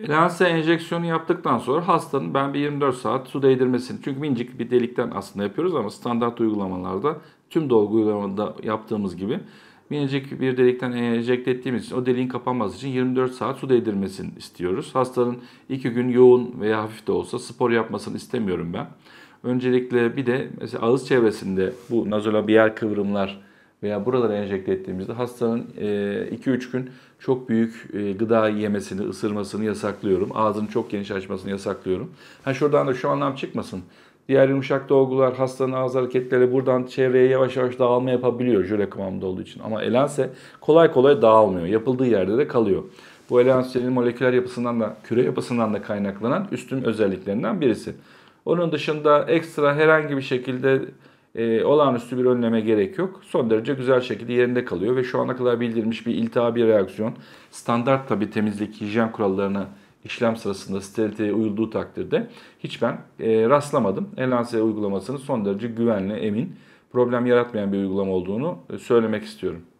Lense enjeksiyonu yaptıktan sonra hastanın ben bir 24 saat su değdirmesini çünkü minicik bir delikten aslında yapıyoruz ama standart uygulamalarda tüm dolgu uygulamada yaptığımız gibi minicik bir delikten enjekte ettiğimiz için o deliğin kapanması için 24 saat su değdirmesini istiyoruz. Hastanın 2 gün yoğun veya hafif de olsa spor yapmasını istemiyorum ben. Öncelikle bir de mesela ağız çevresinde bu nazolabiyal kıvrımlar veya buralara enjekte ettiğimizde hastanın 2-3 e, gün çok büyük e, gıda yemesini, ısırmasını yasaklıyorum. Ağzını çok geniş açmasını yasaklıyorum. Ha şuradan da şu anlam çıkmasın. Diğer yumuşak dolgular, hastanın ağız hareketleri buradan çevreye yavaş yavaş dağılma yapabiliyor jöle kıvamında olduğu için. Ama elanse kolay kolay dağılmıyor. Yapıldığı yerde de kalıyor. Bu elansenin moleküler yapısından da, küre yapısından da kaynaklanan üstün özelliklerinden birisi. Onun dışında ekstra herhangi bir şekilde e, olağanüstü bir önleme gerek yok. Son derece güzel şekilde yerinde kalıyor ve şu ana kadar bildirilmiş bir iltihabi reaksiyon standart tabi temizlik hijyen kurallarına işlem sırasında steriliteye uyulduğu takdirde hiç ben e, rastlamadım. Elanse uygulamasının son derece güvenli, emin, problem yaratmayan bir uygulama olduğunu e, söylemek istiyorum.